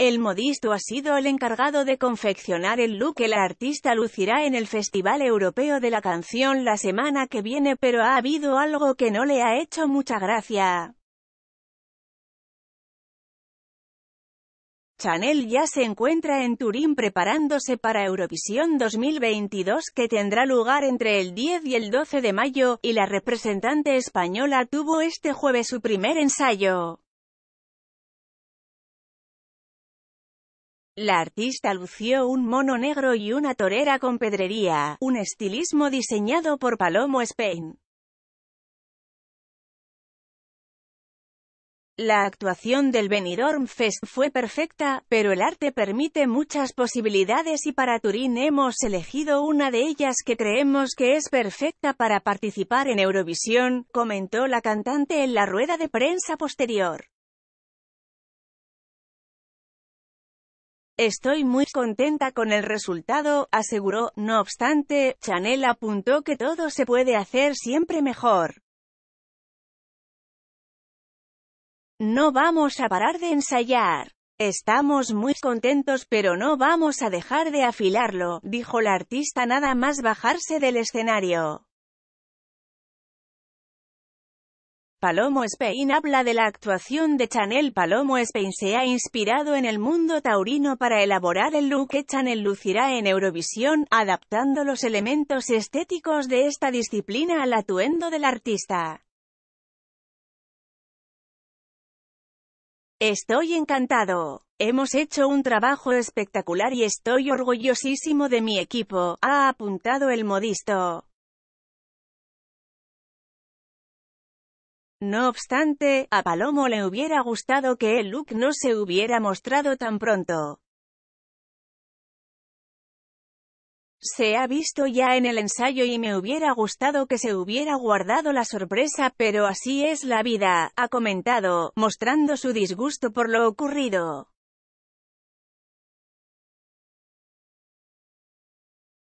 El modisto ha sido el encargado de confeccionar el look que la artista lucirá en el Festival Europeo de la Canción la semana que viene pero ha habido algo que no le ha hecho mucha gracia. Chanel ya se encuentra en Turín preparándose para Eurovisión 2022 que tendrá lugar entre el 10 y el 12 de mayo, y la representante española tuvo este jueves su primer ensayo. La artista lució un mono negro y una torera con pedrería, un estilismo diseñado por Palomo Spain. La actuación del Benidorm Fest fue perfecta, pero el arte permite muchas posibilidades y para Turín hemos elegido una de ellas que creemos que es perfecta para participar en Eurovisión, comentó la cantante en la rueda de prensa posterior. Estoy muy contenta con el resultado, aseguró. No obstante, Chanel apuntó que todo se puede hacer siempre mejor. No vamos a parar de ensayar. Estamos muy contentos pero no vamos a dejar de afilarlo, dijo la artista nada más bajarse del escenario. Palomo Spain habla de la actuación de Chanel. Palomo Spain se ha inspirado en el mundo taurino para elaborar el look que Chanel lucirá en Eurovisión, adaptando los elementos estéticos de esta disciplina al atuendo del artista. Estoy encantado. Hemos hecho un trabajo espectacular y estoy orgullosísimo de mi equipo, ha apuntado el modisto. No obstante, a Palomo le hubiera gustado que el look no se hubiera mostrado tan pronto. Se ha visto ya en el ensayo y me hubiera gustado que se hubiera guardado la sorpresa, pero así es la vida, ha comentado, mostrando su disgusto por lo ocurrido.